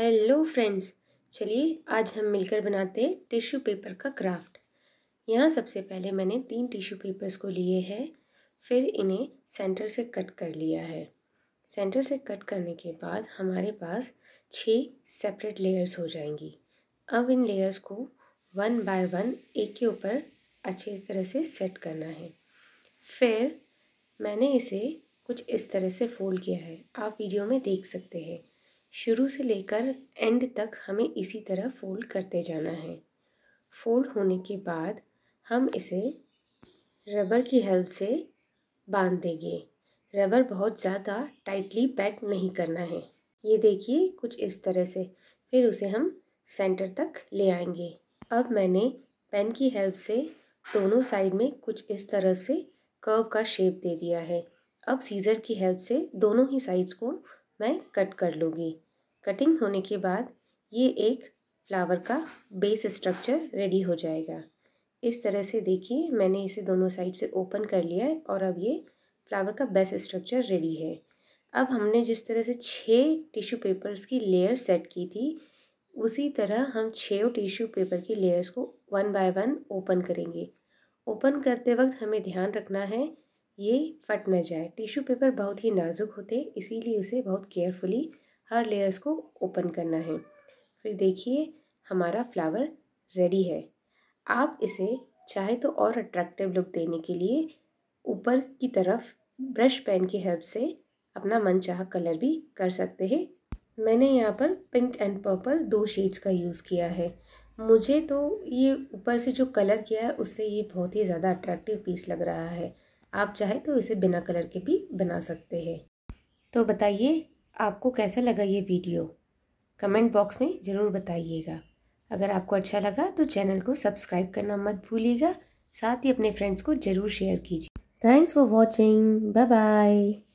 hello friends चलिए आज हम मिलकर बनाते हैं टिश्यू पेपर का क्राफ्ट यहाँ सबसे पहले मैंने तीन टिश्यू पेपर्स को लिए हैं फिर इन्हें सेंटर से कट कर लिया है सेंटर से कट करने के बाद हमारे पास छह सेपरेट लेयर्स हो जाएंगी अब इन लेयर्स को वन बाय वन एक के ऊपर अच्छी तरह से सेट करना है फिर मैंने इसे कुछ इस तरह से फोल्ड किया है आप वीडियो में देख सकते हैं शुरू से लेकर एंड तक हमें इसी तरह फ़ोल्ड करते जाना है फ़ोल्ड होने के बाद हम इसे रबर की हेल्प से बांध देंगे रबर बहुत ज़्यादा टाइटली पैक नहीं करना है ये देखिए कुछ इस तरह से फिर उसे हम सेंटर तक ले आएंगे अब मैंने पेन की हेल्प से दोनों साइड में कुछ इस तरह से कर्व का शेप दे दिया है अब सीज़र की हेल्प से दोनों ही साइड्स को मैं कट कर लूँगी कटिंग होने के बाद ये एक फ्लावर का बेस स्ट्रक्चर रेडी हो जाएगा इस तरह से देखिए मैंने इसे दोनों साइड से ओपन कर लिया है और अब ये फ्लावर का बेस स्ट्रक्चर रेडी है अब हमने जिस तरह से छः टिश्यू पेपर्स की लेयर सेट की थी उसी तरह हम छः टिश्यू पेपर की लेयर्स को वन बाय वन ओपन करेंगे ओपन करते वक्त हमें ध्यान रखना है ये फट ना जाए टिश्यू पेपर बहुत ही नाजुक होते हैं इसीलिए उसे बहुत केयरफुली हर लेयर्स को ओपन करना है फिर देखिए हमारा फ्लावर रेडी है आप इसे चाहे तो और अट्रैक्टिव लुक देने के लिए ऊपर की तरफ ब्रश पेन की हेल्प से अपना मनचाहा कलर भी कर सकते हैं मैंने यहाँ पर पिंक एंड पर्पल दो शेड्स का यूज़ किया है मुझे तो ये ऊपर से जो कलर किया है उससे ये बहुत ही ज़्यादा अट्रैक्टिव पीस लग रहा है आप चाहे तो इसे बिना कलर के भी बना सकते हैं तो बताइए आपको कैसा लगा ये वीडियो कमेंट बॉक्स में ज़रूर बताइएगा अगर आपको अच्छा लगा तो चैनल को सब्सक्राइब करना मत भूलिएगा साथ ही अपने फ्रेंड्स को ज़रूर शेयर कीजिए thanks for watching bye bye